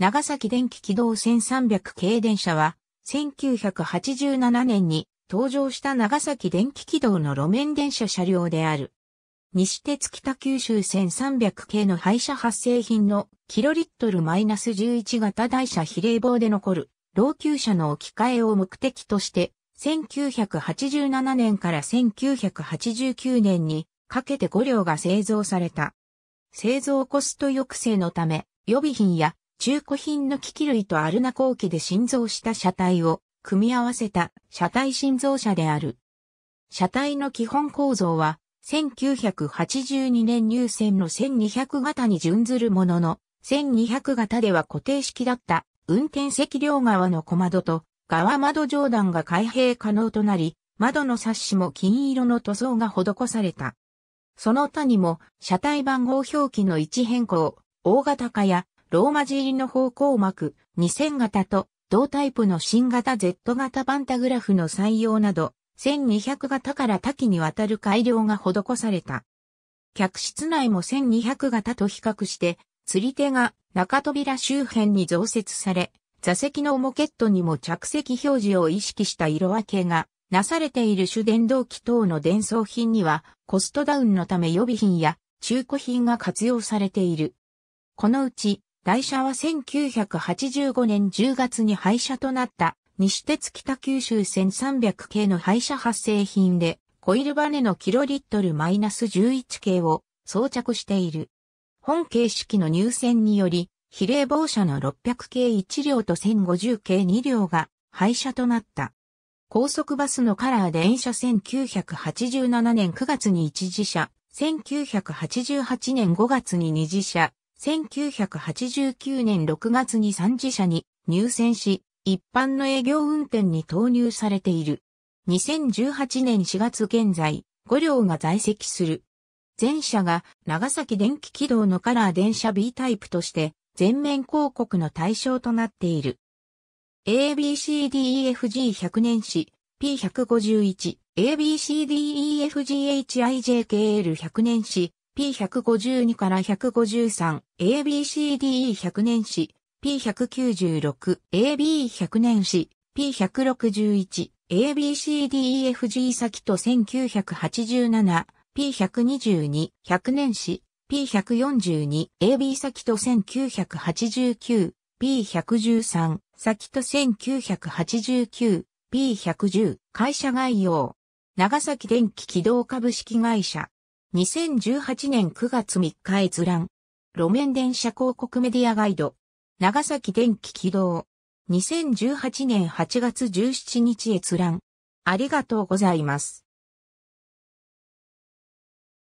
長崎電気軌道線300系電車は、1987年に登場した長崎電気軌道の路面電車車両である。西鉄北九州線300系の廃車発生品のキロリットルマイナス -11 型台車比例棒で残る老朽車の置き換えを目的として、1987年から1989年にかけて5両が製造された。製造コスト抑制のため、予備品や中古品の機器類とアルナ工機で心臓した車体を組み合わせた車体心臓車である。車体の基本構造は、1982年入線の1200型に準ずるものの、1200型では固定式だった運転席両側の小窓と側窓上段が開閉可能となり、窓のサッシも金色の塗装が施された。その他にも車体番号表記の位置変更、大型化やローマ字入りの方向膜、2000型と同タイプの新型 Z 型パンタグラフの採用など、1200型から多岐にわたる改良が施された。客室内も1200型と比較して、釣り手が中扉周辺に増設され、座席のモケットにも着席表示を意識した色分けがなされている主電動機等の伝送品にはコストダウンのため予備品や中古品が活用されている。このうち台車は1985年10月に廃車となった西鉄北九州線300系の廃車発生品でコイルバネのキロリットルマイナス11系を装着している。本形式の入線により比例防車の600系1両と1050系2両が廃車となった。高速バスのカラー電車1987年9月に1次車、1988年5月に2次車、1989年6月に3次社に入選し、一般の営業運転に投入されている。2018年4月現在、5両が在籍する。全者が長崎電気軌道のカラー電車 B タイプとして全面広告の対象となっている。ABCDEFG100 年史 P151、ABCDEFGHIJKL100 年史 P152 から 153ABCDE100 年史 P196AB100 年史 P161ABCDEFG 先と 1987P122 100年史 P142AB 先と 1989P113 先と 1989P110 会社概要長崎電気機動株式会社2018年9月3日閲覧。路面電車広告メディアガイド。長崎電気軌道。2018年8月17日閲覧。ありがとうございます。